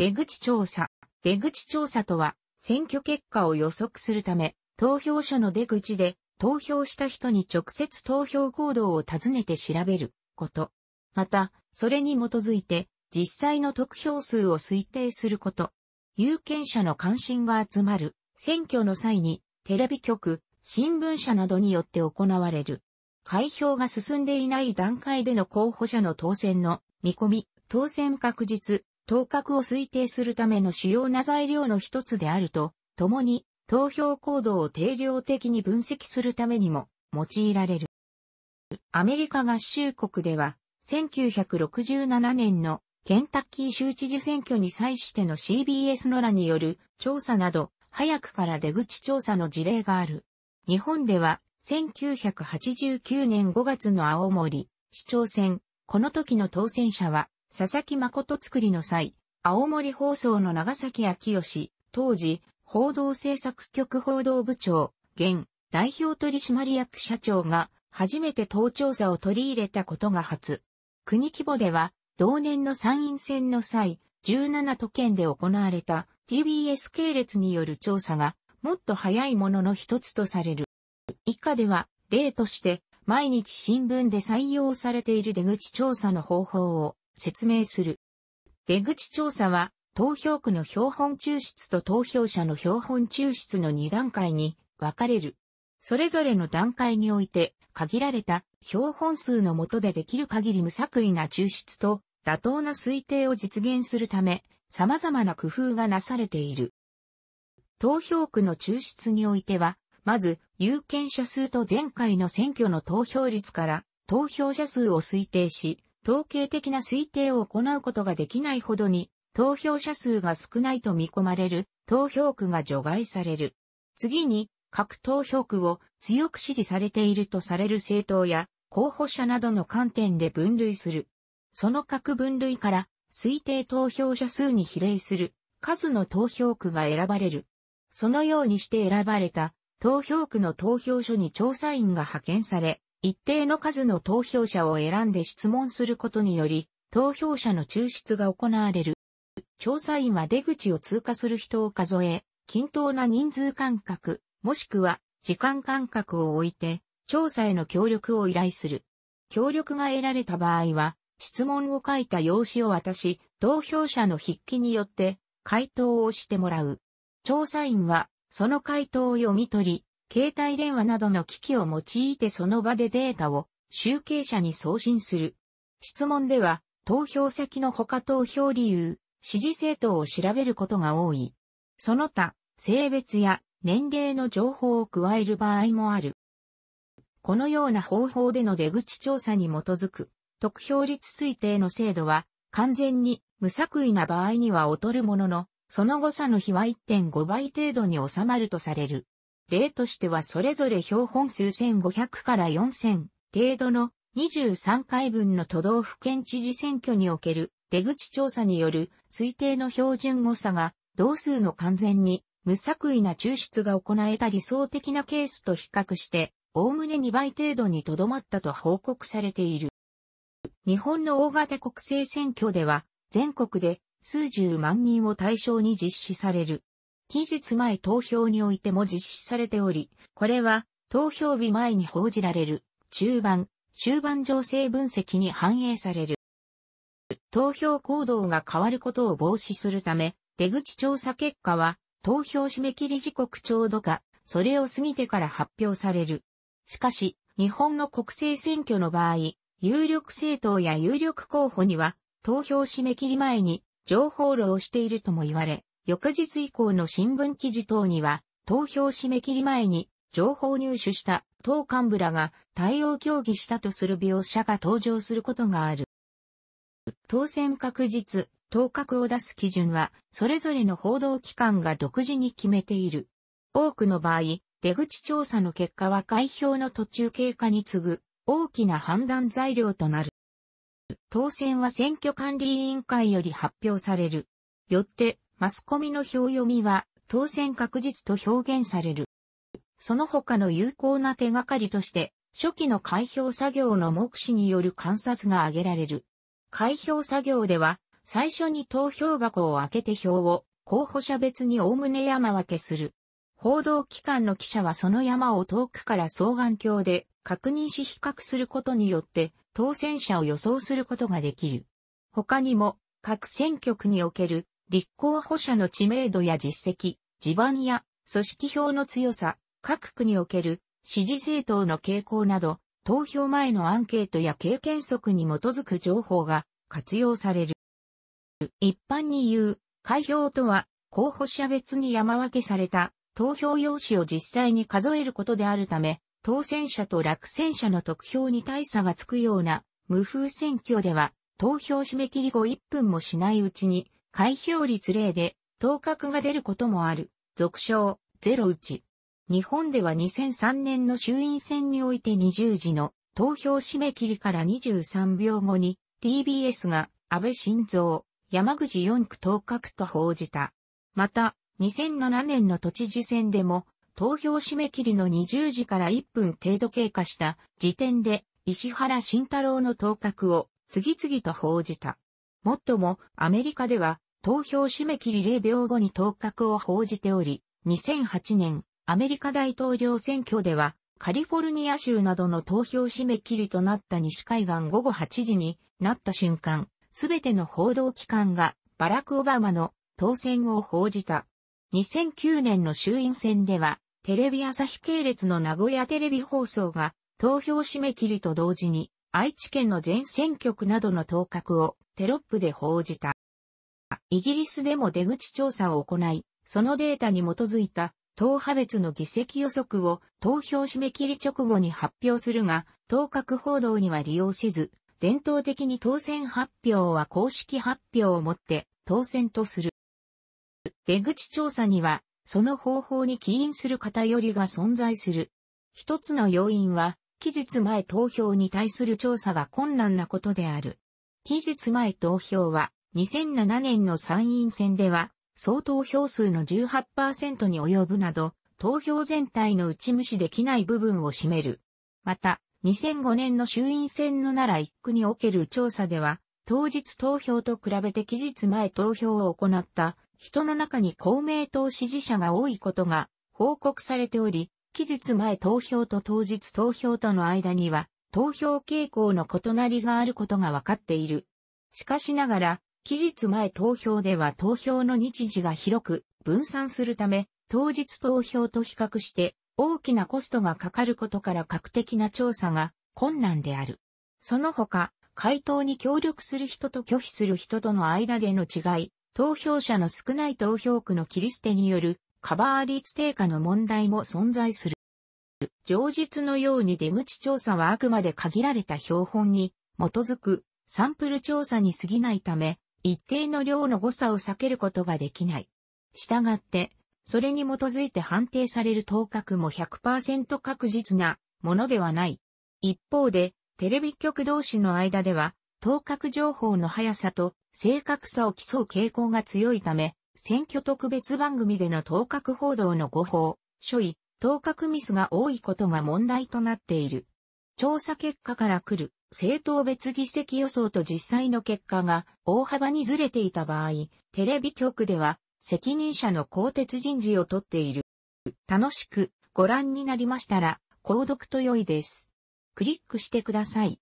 出口調査。出口調査とは、選挙結果を予測するため、投票所の出口で、投票した人に直接投票行動を尋ねて調べること。また、それに基づいて、実際の得票数を推定すること。有権者の関心が集まる、選挙の際に、テレビ局、新聞社などによって行われる。開票が進んでいない段階での候補者の当選の見込み、当選確実、頭角を推定するための主要な材料の一つであると、共に投票行動を定量的に分析するためにも用いられる。アメリカ合衆国では、1967年のケンタッキー州知事選挙に際しての CBS のらによる調査など、早くから出口調査の事例がある。日本では、1989年5月の青森市長選、この時の当選者は佐々木誠作りの際、青森放送の長崎昭義、当時、報道制作局報道部長、現、代表取締役社長が、初めて党調査を取り入れたことが初。国規模では、同年の参院選の際、17都県で行われた TBS 系列による調査が、もっと早いものの一つとされる。以下では、例として、毎日新聞で採用されている出口調査の方法を説明する。出口調査は、投票区の標本抽出と投票者の標本抽出の2段階に分かれる。それぞれの段階において、限られた標本数の下でできる限り無作為な抽出と妥当な推定を実現するため、様々な工夫がなされている。投票区の抽出においては、まず、有権者数と前回の選挙の投票率から、投票者数を推定し、統計的な推定を行うことができないほどに、投票者数が少ないと見込まれる投票区が除外される。次に、各投票区を強く支持されているとされる政党や候補者などの観点で分類する。その各分類から推定投票者数に比例する数の投票区が選ばれる。そのようにして選ばれた投票区の投票所に調査員が派遣され、一定の数の投票者を選んで質問することにより、投票者の抽出が行われる。調査員は出口を通過する人を数え、均等な人数間隔、もしくは時間間隔を置いて、調査への協力を依頼する。協力が得られた場合は、質問を書いた用紙を渡し、投票者の筆記によって回答をしてもらう。調査員は、その回答を読み取り、携帯電話などの機器を用いてその場でデータを集計者に送信する。質問では、投票先の他投票理由、支持政党を調べることが多い。その他、性別や年齢の情報を加える場合もある。このような方法での出口調査に基づく、得票率推定の制度は、完全に無作為な場合には劣るものの、その誤差の比は1.5倍程度に収まるとされる。例としてはそれぞれ標本数1500から4000程度の23回分の都道府県知事選挙における出口調査による推定の標準誤差が同数の完全に無作為な抽出が行えた理想的なケースと比較して、おおむね2倍程度にとどまったと報告されている。日本の大型国政選挙では、全国で数十万人を対象に実施される。期日前投票においても実施されており、これは投票日前に報じられる中盤、終盤情勢分析に反映される。投票行動が変わることを防止するため、出口調査結果は投票締め切り時刻ちょうどか、それを過ぎてから発表される。しかし、日本の国政選挙の場合、有力政党や有力候補には、投票締め切り前に情報漏をしているとも言われ、翌日以降の新聞記事等には、投票締め切り前に情報入手した党幹部らが対応協議したとする描写が登場することがある。当選確実、当確を出す基準は、それぞれの報道機関が独自に決めている。多くの場合、出口調査の結果は開票の途中経過に次ぐ大きな判断材料となる。当選は選挙管理委員会より発表される。よって、マスコミの表読みは当選確実と表現される。その他の有効な手がかりとして、初期の開票作業の目視による観察が挙げられる。開票作業では、最初に投票箱を開けて票を候補者別に概ね山分けする。報道機関の記者はその山を遠くから双眼鏡で確認し比較することによって当選者を予想することができる。他にも各選挙区における立候補者の知名度や実績、地盤や組織票の強さ、各区における支持政党の傾向など、投票前のアンケートや経験則に基づく情報が活用される。一般に言う、開票とは、候補者別に山分けされた投票用紙を実際に数えることであるため、当選者と落選者の得票に大差がつくような無風選挙では、投票締め切り後1分もしないうちに開票率0で、当確が出ることもある、俗称、ゼロ打ち。日本では2003年の衆院選において20時の投票締め切りから23秒後に TBS が安倍晋三、山口4区当確と報じた。また、2007年の都知事選でも投票締め切りの20時から1分程度経過した時点で石原慎太郎の当確を次々と報じた。もっとも、アメリカでは、投票締め切り0秒後に当確を報じており、2008年、アメリカ大統領選挙では、カリフォルニア州などの投票締め切りとなった西海岸午後8時になった瞬間、すべての報道機関がバラク・オバマの当選を報じた。2009年の衆院選では、テレビ朝日系列の名古屋テレビ放送が投票締め切りと同時に愛知県の全選挙区などの当確をテロップで報じた。イギリスでも出口調査を行い、そのデータに基づいた党派別の議席予測を投票締め切り直後に発表するが、当確報道には利用せず、伝統的に当選発表は公式発表をもって当選とする。出口調査には、その方法に起因する偏りが存在する。一つの要因は、期日前投票に対する調査が困難なことである。期日前投票は2007年の参院選では総投票数の18%に及ぶなど投票全体の打ち無視できない部分を占める。また2005年の衆院選の奈良一区における調査では当日投票と比べて期日前投票を行った人の中に公明党支持者が多いことが報告されており、期日前投票と当日投票との間には、投票傾向の異なりがあることが分かっている。しかしながら、期日前投票では投票の日時が広く分散するため、当日投票と比較して大きなコストがかかることから確的な調査が困難である。その他、回答に協力する人と拒否する人との間での違い、投票者の少ない投票区の切り捨てによるカバー率低下の問題も存在する。上述のように出口調査はあくまで限られた標本に基づくサンプル調査に過ぎないため、一定の量の誤差を避けることができない。したがって、それに基づいて判定される当確も100%確実なものではない。一方で、テレビ局同士の間では、当確情報の速さと正確さを競う傾向が強いため、選挙特別番組での当確報道の誤報、所意、当確ミスが多いことが問題となっている。調査結果から来る政党別議席予想と実際の結果が大幅にずれていた場合、テレビ局では責任者の更迭人事をとっている。楽しくご覧になりましたら、購読と良いです。クリックしてください。